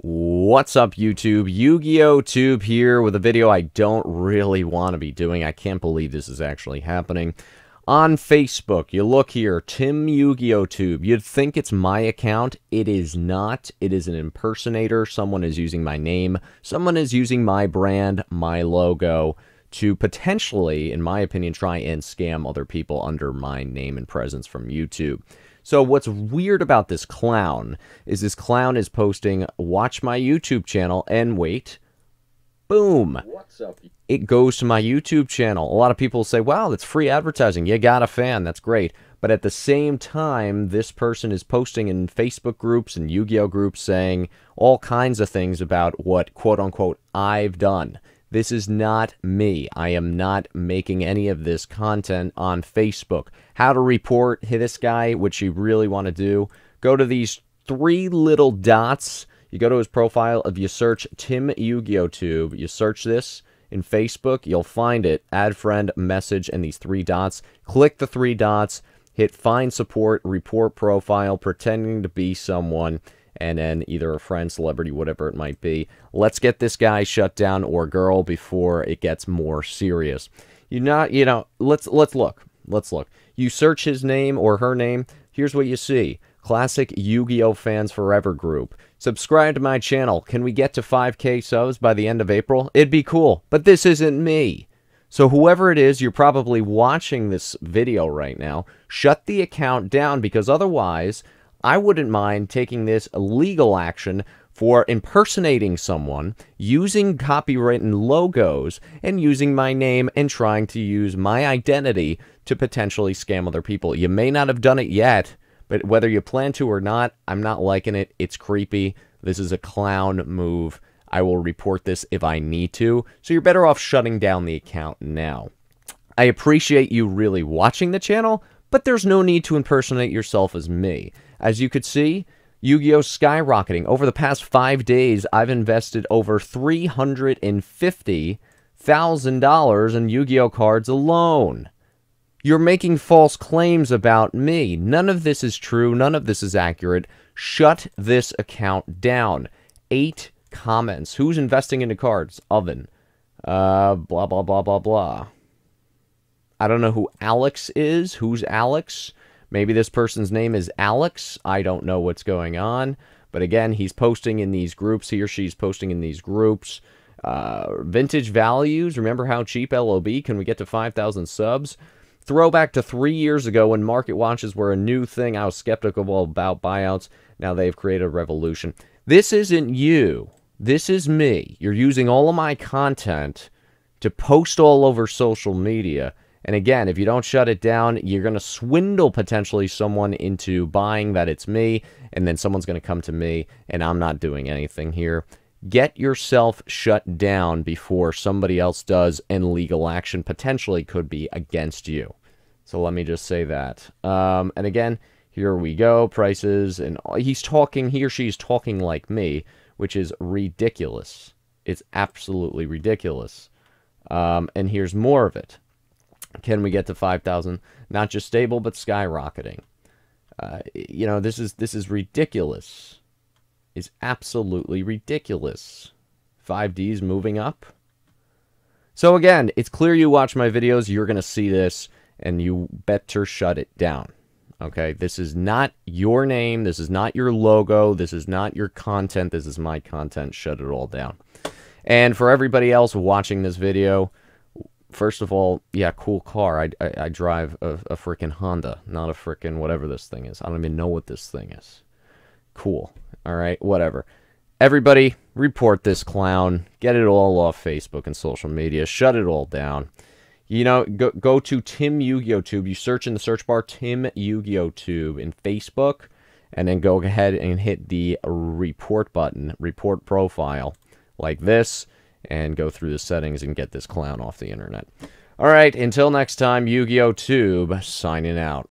What's up, YouTube? Yu-Gi-Oh! Tube here with a video I don't really want to be doing. I can't believe this is actually happening. On Facebook, you look here, Tim Yu-Gi-Oh! Tube. You'd think it's my account. It is not. It is an impersonator. Someone is using my name. Someone is using my brand, my logo to potentially, in my opinion, try and scam other people under my name and presence from YouTube. So, what's weird about this clown is this clown is posting, watch my YouTube channel, and wait, boom. It goes to my YouTube channel. A lot of people say, wow, that's free advertising. You got a fan. That's great. But at the same time, this person is posting in Facebook groups and Yu Gi Oh groups saying all kinds of things about what, quote unquote, I've done this is not me. I am not making any of this content on Facebook. How to report this guy, which you really want to do, go to these three little dots. You go to his profile, if you search Tim yu you search this in Facebook, you'll find it. Add friend, message, and these three dots. Click the three dots, hit find support, report profile, pretending to be someone and then either a friend, celebrity, whatever it might be. Let's get this guy shut down or girl before it gets more serious. You not, you know, let's let's look. Let's look. You search his name or her name, here's what you see. Classic Yu-Gi-Oh! Fans Forever group. Subscribe to my channel. Can we get to 5k subs by the end of April? It'd be cool, but this isn't me. So whoever it is, you're probably watching this video right now, shut the account down because otherwise I wouldn't mind taking this legal action for impersonating someone, using copywritten logos, and using my name and trying to use my identity to potentially scam other people. You may not have done it yet, but whether you plan to or not, I'm not liking it. It's creepy. This is a clown move. I will report this if I need to. So you're better off shutting down the account now. I appreciate you really watching the channel, but there's no need to impersonate yourself as me. As you could see, Yu Gi Oh! skyrocketing. Over the past five days, I've invested over $350,000 in Yu Gi Oh! cards alone. You're making false claims about me. None of this is true. None of this is accurate. Shut this account down. Eight comments. Who's investing into cards? Oven. Uh, blah, blah, blah, blah, blah. I don't know who Alex is. Who's Alex? Maybe this person's name is Alex. I don't know what's going on. But again, he's posting in these groups. He or she's posting in these groups. Uh, vintage values. Remember how cheap LOB? Can we get to 5,000 subs? Throwback to three years ago when market watches were a new thing. I was skeptical about buyouts. Now they've created a revolution. This isn't you. This is me. You're using all of my content to post all over social media and again, if you don't shut it down, you're going to swindle potentially someone into buying that it's me, and then someone's going to come to me and I'm not doing anything here. Get yourself shut down before somebody else does, and legal action potentially could be against you. So let me just say that. Um, and again, here we go prices, and he's talking, he or she's talking like me, which is ridiculous. It's absolutely ridiculous. Um, and here's more of it. Can we get to 5,000? Not just stable, but skyrocketing. Uh, you know, this is this is ridiculous. Is absolutely ridiculous. 5D's moving up. So again, it's clear you watch my videos, you're going to see this, and you better shut it down. Okay, this is not your name. This is not your logo. This is not your content. This is my content. Shut it all down. And for everybody else watching this video, first of all, yeah, cool car. I, I, I drive a, a freaking Honda, not a freaking whatever this thing is. I don't even know what this thing is. Cool. All right, whatever. Everybody, report this clown. Get it all off Facebook and social media. Shut it all down. You know, go, go to Tim Yu-Gi-Oh! Tube. You search in the search bar Tim Yu-Gi-Oh! Tube in Facebook, and then go ahead and hit the report button, report profile, like this and go through the settings and get this clown off the internet. All right, until next time, Yu-Gi-Oh! Tube signing out.